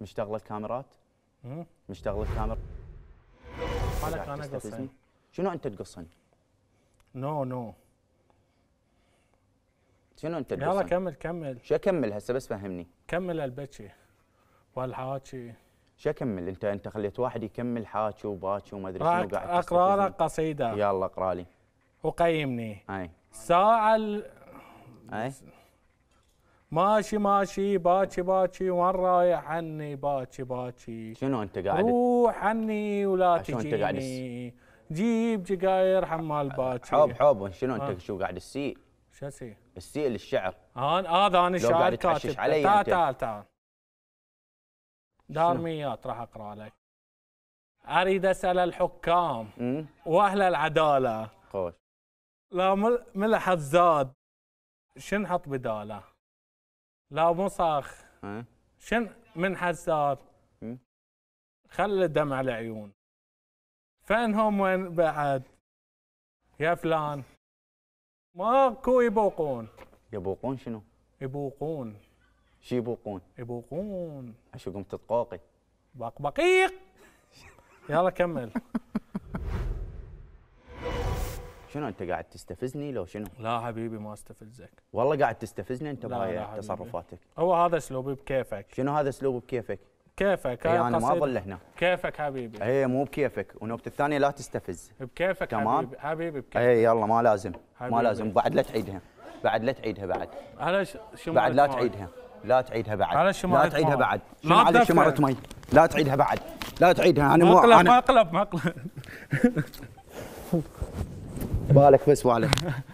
مشتغله الكاميرات مشتغله الكاميرا مالك انا قصني شنو انت تقصني؟ نو نو شنو انت تقصني؟ يلا كمل كمل شو اكمل هسه بس فهمني كمل البكي والحاكي شو اكمل انت انت خليت واحد يكمل حاكي وباكي وما ادري شنو قاعد اقرا لك قصيده يلا اقرا لي وقيمني اي ساعه ال... اي ماشي ماشي باكي باكي وين رايح عني باكي باكي شنو انت قاعد روح عني ولا تجيني جيب جقاير حمال باكي حوب حوب شنو انت آه. شو قاعد تسيء؟ شو اسوي تسيء للشعر انا هذا انا الشعر كاتب تعال تعال تعال دارميات راح اقرا لك اريد اسال الحكام واهل العداله خوش لا ملحظ زاد شنحط بداله لا مو صاخ شن من حساب خلى الدم على عيون هم وين بعد يا فلان ماكو يبوقون يبوقون شنو؟ يبوقون شي يبوقون؟ يبوقون اشو قمت تقوقي بقبقيق يلا كمل شنو انت قاعد تستفزني لو شنو؟ لا حبيبي ما استفزك والله قاعد تستفزني انت بهاي تصرفاتك هو هذا اسلوبي بكيفك شنو هذا اسلوبي بكيفك؟ كيفك اي إيه، انا ما اظل هنا كيفك حبيبي اي مو بكيفك والنقطه الثانيه لا تستفز بكيفك تمام حبيبي بكيفك اي يلا ما لازم حبيبي. ما لازم بعد لا تعيدها بعد لا تعيدها بعد على شمرة بعد لا تعيدها لا تعيدها بعد على شمرة لا تعيدها بعد ما على شمرة مي لا تعيدها بعد لا تعيدها انا مو مقلب مقلب مقلب بالك بس وعليك